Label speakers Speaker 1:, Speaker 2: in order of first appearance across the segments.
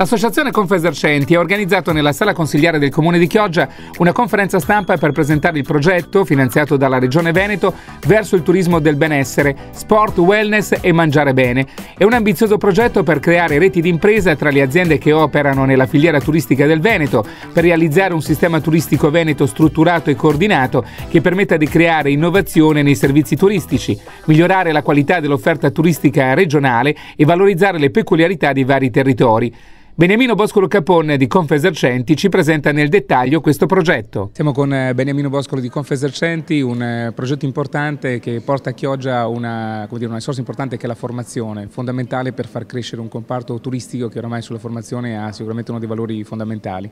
Speaker 1: L'associazione Confesercenti ha organizzato nella sala consigliare del comune di Chioggia una conferenza stampa per presentare il progetto, finanziato dalla Regione Veneto, verso il turismo del benessere, sport, wellness e mangiare bene. È un ambizioso progetto per creare reti d'impresa tra le aziende che operano nella filiera turistica del Veneto, per realizzare un sistema turistico veneto strutturato e coordinato che permetta di creare innovazione nei servizi turistici, migliorare la qualità dell'offerta turistica regionale e valorizzare le peculiarità di vari territori. Beniamino Boscolo Capone di Confesercenti ci presenta nel dettaglio questo progetto. Siamo con eh, Beniamino Boscolo di Confesercenti, un eh, progetto importante che porta a Chioggia una, dire, una, risorsa importante che è la formazione, fondamentale per far crescere un comparto turistico che oramai sulla formazione ha sicuramente uno dei valori
Speaker 2: fondamentali.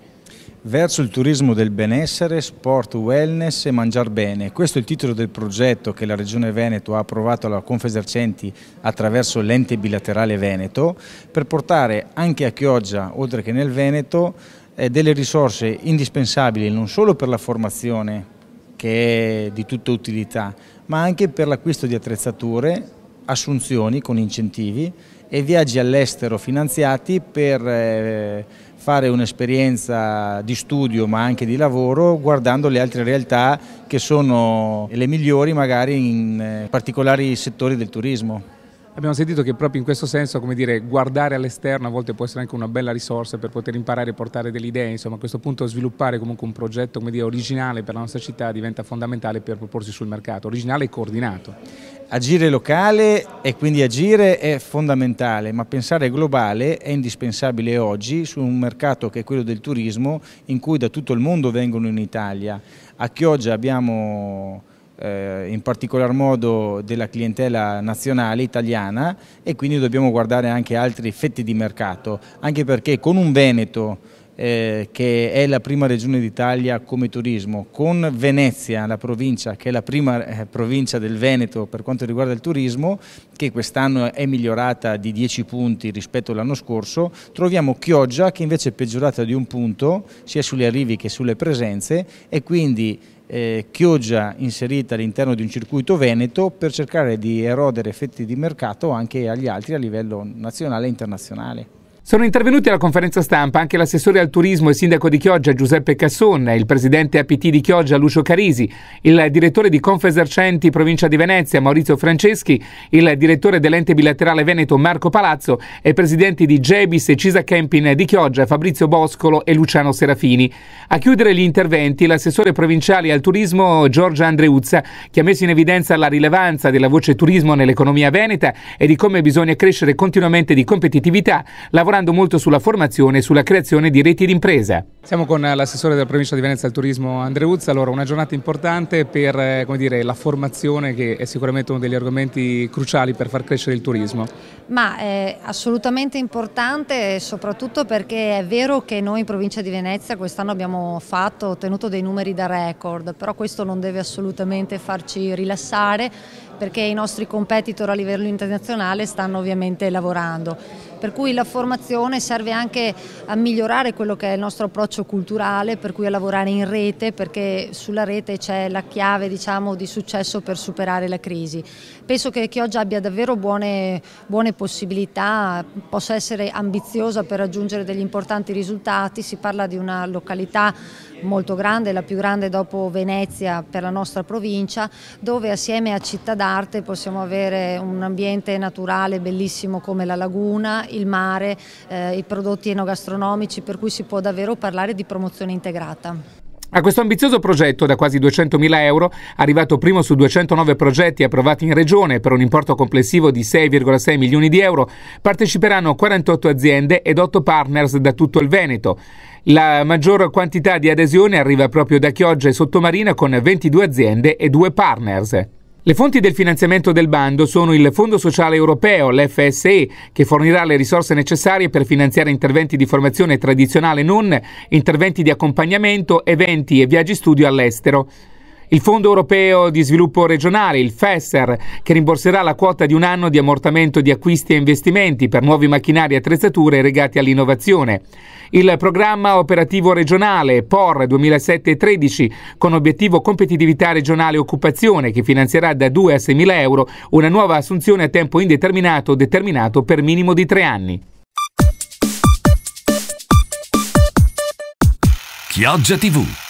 Speaker 2: Verso il turismo del benessere, sport, wellness e mangiar bene. Questo è il titolo del progetto che la Regione Veneto ha approvato alla Confesercenti attraverso l'ente bilaterale Veneto per portare anche a Chioggia Liguria, oltre che nel Veneto, eh, delle risorse indispensabili non solo per la formazione, che è di tutta utilità, ma anche per l'acquisto di attrezzature, assunzioni con incentivi e viaggi all'estero finanziati per eh, fare un'esperienza di studio ma anche di lavoro guardando le altre realtà che sono le migliori magari in eh, particolari settori del turismo.
Speaker 1: Abbiamo sentito che proprio in questo senso, come dire, guardare all'esterno a volte può essere anche una bella risorsa per poter imparare e portare delle idee, insomma a questo punto sviluppare comunque un progetto come dire, originale per la nostra città diventa fondamentale
Speaker 2: per proporsi sul mercato, originale e coordinato. Agire locale e quindi agire è fondamentale, ma pensare globale è indispensabile oggi su un mercato che è quello del turismo in cui da tutto il mondo vengono in Italia. A Chioggia abbiamo eh, in particolar modo della clientela nazionale italiana e quindi dobbiamo guardare anche altri effetti di mercato, anche perché con un Veneto eh, che è la prima regione d'Italia come turismo, con Venezia, la provincia che è la prima eh, provincia del Veneto per quanto riguarda il turismo, che quest'anno è migliorata di 10 punti rispetto all'anno scorso, troviamo Chioggia che invece è peggiorata di un punto sia sugli arrivi che sulle presenze e quindi eh, chioggia inserita all'interno di un circuito veneto per cercare di erodere effetti di mercato anche agli altri a livello nazionale e internazionale. Sono intervenuti alla conferenza stampa anche l'assessore al
Speaker 1: turismo e sindaco di Chioggia Giuseppe Casson, il presidente APT di Chioggia Lucio Carisi, il direttore di Confesercenti provincia di Venezia Maurizio Franceschi, il direttore dell'ente bilaterale Veneto Marco Palazzo e presidenti di Jebis e Cisa Camping di Chioggia Fabrizio Boscolo e Luciano Serafini. A chiudere gli interventi l'assessore provinciale al turismo Giorgia Andreuzza, che ha messo in evidenza la rilevanza della voce turismo nell'economia veneta e di come bisogna crescere continuamente di competitività, lavorando lavorando molto sulla formazione e sulla creazione di reti d'impresa. Siamo con l'assessore della provincia di Venezia al turismo Andreuzza, allora una giornata importante per eh, dire, la formazione che è sicuramente uno degli argomenti cruciali per far crescere il turismo.
Speaker 3: Ma è eh, assolutamente importante soprattutto perché è vero che noi in provincia di Venezia quest'anno abbiamo fatto, ottenuto dei numeri da record, però questo non deve assolutamente farci rilassare perché i nostri competitor a livello internazionale stanno ovviamente lavorando per cui la formazione serve anche a migliorare quello che è il nostro approccio culturale, per cui a lavorare in rete, perché sulla rete c'è la chiave diciamo, di successo per superare la crisi. Penso che Chioggia abbia davvero buone, buone possibilità, possa essere ambiziosa per raggiungere degli importanti risultati, si parla di una località molto grande, la più grande dopo Venezia per la nostra provincia, dove assieme a Città d'Arte possiamo avere un ambiente naturale bellissimo come la laguna, il mare, eh, i prodotti enogastronomici, per cui si può davvero parlare di promozione integrata.
Speaker 1: A questo ambizioso progetto da quasi 200.000 euro, arrivato primo su 209 progetti approvati in Regione per un importo complessivo di 6,6 milioni di euro, parteciperanno 48 aziende ed 8 partners da tutto il Veneto. La maggior quantità di adesione arriva proprio da Chioggia e Sottomarina con 22 aziende e 2 partners. Le fonti del finanziamento del bando sono il Fondo Sociale Europeo, l'FSE, che fornirà le risorse necessarie per finanziare interventi di formazione tradizionale non, interventi di accompagnamento, eventi e viaggi studio all'estero. Il Fondo europeo di sviluppo regionale, il FESER, che rimborserà la quota di un anno di ammortamento di acquisti e investimenti per nuovi macchinari e attrezzature legati all'innovazione. Il programma operativo regionale POR 2007-13 con obiettivo competitività regionale occupazione che finanzierà da 2 a 6 mila euro una nuova assunzione a tempo indeterminato determinato per minimo di tre anni. Chioggia TV